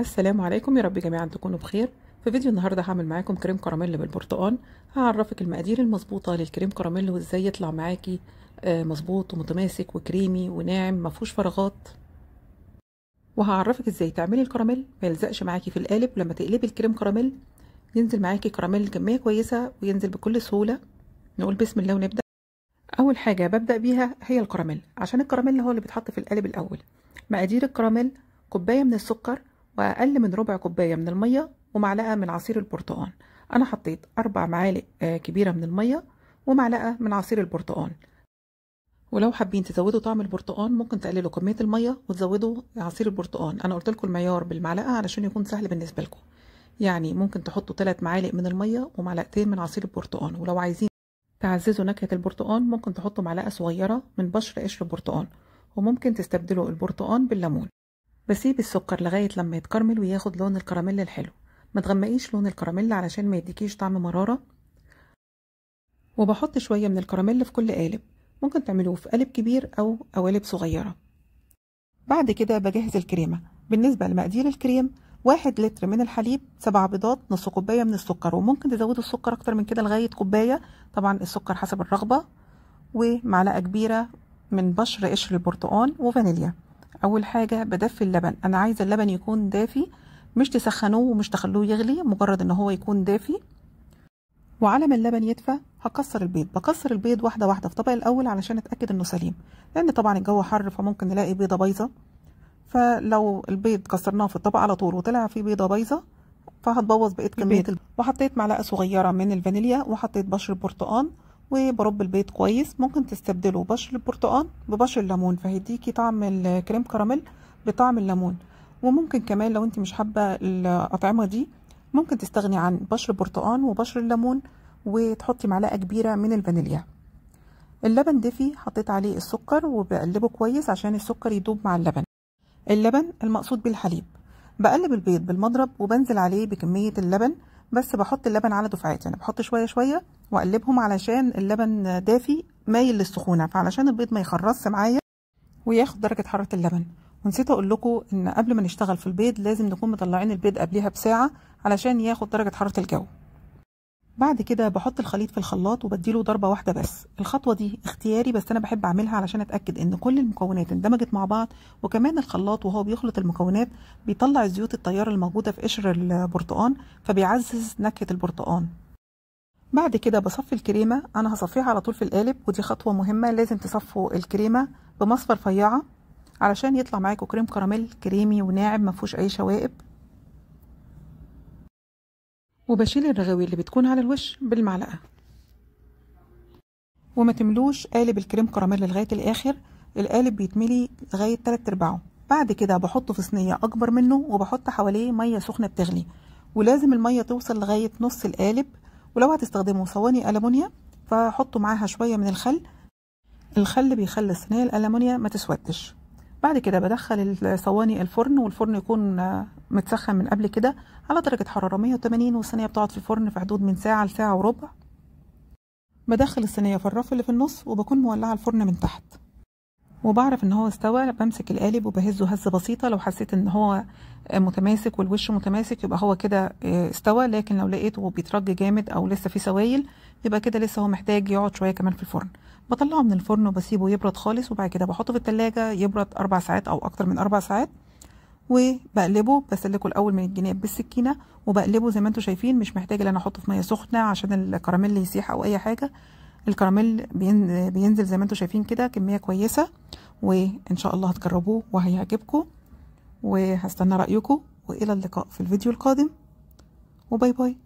السلام عليكم يا رب جميعا تكونوا بخير في فيديو النهارده هعمل معاكم كريم كراميل بالبرتقال هعرفك المقادير المظبوطه للكريم كراميل وازاي يطلع معاكي آه، مظبوط ومتماسك وكريمي وناعم ما فيهوش فراغات وهعرفك ازاي تعملي الكراميل ما يلزقش معاكي في القالب لما تقلبي الكريم كراميل ينزل معاكي كراميل كميه كويسه وينزل بكل سهوله نقول بسم الله ونبدا اول حاجه ببدا بيها هي الكراميل عشان الكراميل هو اللي بيتحط في القالب الاول مقادير الكراميل كوبايه من السكر واقل من ربع كوبايه من الميه ومعلقه من عصير البرتقال انا حطيت اربع معالق آه، كبيره من الميه ومعلقه من عصير البرتقال ولو حابين تزودوا طعم البرتقال ممكن تقللوا كميه الميه وتزودوا عصير البرتقال انا قلت لكم المعيار بالمعلقه علشان يكون سهل بالنسبه لكم يعني ممكن تحطوا 3 معالق من الميه ومعلقتين من عصير البرتقال ولو عايزين تعززوا نكهه البرتقال ممكن تحطوا معلقه صغيره من بشر قشر البرتقال وممكن تستبدلوا البرتقال بالليمون بسيب السكر لغايه لما يتكرمل وياخد لون الكراميل الحلو ما تغمقيش لون الكراميل علشان ما يديكيش طعم مراره وبحط شويه من الكراميل في كل قالب ممكن تعملوه في قالب كبير او قوالب صغيره بعد كده بجهز الكريمه بالنسبه لمقادير الكريم واحد لتر من الحليب سبع بيضات نص كوبايه من السكر وممكن تزودوا السكر اكتر من كده لغايه كوبايه طبعا السكر حسب الرغبه ومعلقه كبيره من بشر قشر البرتقال وفانيليا اول حاجه بدفي اللبن انا عايزه اللبن يكون دافي مش تسخنوه ومش تخلوه يغلي مجرد ان هو يكون دافي وعلى ما اللبن يدفى هكسر البيض بكسر البيض واحده واحده في طبق الاول علشان اتاكد انه سليم لان طبعا الجو حر فممكن نلاقي بيضه بايظه فلو البيض كسرناه في الطبق على طول وطلع فيه بيضه بايظه فهتبوظ بقيه كميه البيض وحطيت معلقه صغيره من الفانيليا وحطيت بشر برتقان وبرب البيض كويس ممكن تستبدلوا بشر البرتقال ببشر الليمون فهيديكي طعم الكريم كراميل بطعم الليمون وممكن كمان لو انت مش حابه الاطعمه دي ممكن تستغني عن بشر برتقان وبشر الليمون وتحطي معلقه كبيره من الفانيليا اللبن دافي حطيت عليه السكر وبقلبه كويس عشان السكر يدوب مع اللبن اللبن المقصود بيه الحليب بقلب البيض بالمضرب وبنزل عليه بكميه اللبن بس بحط اللبن على دفعات يعني بحط شويه شويه واقلبهم علشان اللبن دافي مايل للسخونه فعلشان البيض ما يخرصش معايا وياخد درجه حراره اللبن ونسيت اقول لكم ان قبل ما نشتغل في البيض لازم نكون مطلعين البيض قبلها بساعه علشان ياخد درجه حراره الجو بعد كده بحط الخليط في الخلاط وبديله ضربه واحده بس الخطوه دي اختياري بس انا بحب اعملها علشان اتاكد ان كل المكونات اندمجت مع بعض وكمان الخلاط وهو بيخلط المكونات بيطلع الزيوت الطياره الموجوده في قشر البرتقان فبيعزز نكهه البرتقان بعد كده بصفي الكريمة أنا هصفيها على طول في القالب ودي خطوة مهمة لازم تصفوا الكريمة بمصفى رفيعة علشان يطلع معاكوا كريم كراميل كريمي وناعم مفهوش أي شوائب وبشيل الرغاوي اللي بتكون على الوش بالمعلقة وما تملوش قالب الكريم كراميل لغاية الآخر القالب بيتملي لغاية تلات أرباعه بعد كده بحطه في صينية أكبر منه وبحط حواليه مية سخنة بتغلي ولازم المية توصل لغاية نص القالب ولو هتستخدموا صواني ألمونيا فحطوا معاها شوية من الخل الخل بيخلي الصينية الألمونيا ما تسودش بعد كده بدخل الصواني الفرن والفرن يكون متسخن من قبل كده على درجة حرارة 180 والصينية بتقعد في الفرن في حدود من ساعة لساعة وربع بدخل الصينية في الرف اللي في النص وبكون مولعة الفرن من تحت وبعرف ان هو استوى بمسك القالب وبهزه هزه بسيطه لو حسيت ان هو متماسك والوش متماسك يبقى هو كده آه، استوى لكن لو لقيته بيترج جامد او لسه فيه سوايل يبقى كده لسه هو محتاج يقعد شويه كمان في الفرن بطلعه من الفرن وبسيبه يبرد خالص وبعد كده بحطه في التلاجة يبرد اربع ساعات او اكتر من اربع ساعات وبقلبه بسلكه الاول من الجناب بالسكينه وبقلبه زي ما انتم شايفين مش محتاج ان انا احطه في ميه سخنه عشان الكراميل يسيح او اي حاجه الكراميل بينزل زي ما انتم شايفين كده كميه كويسه وان شاء الله هتجربوه وهيعجبكم وهستنى رايكم والى اللقاء في الفيديو القادم وباي باي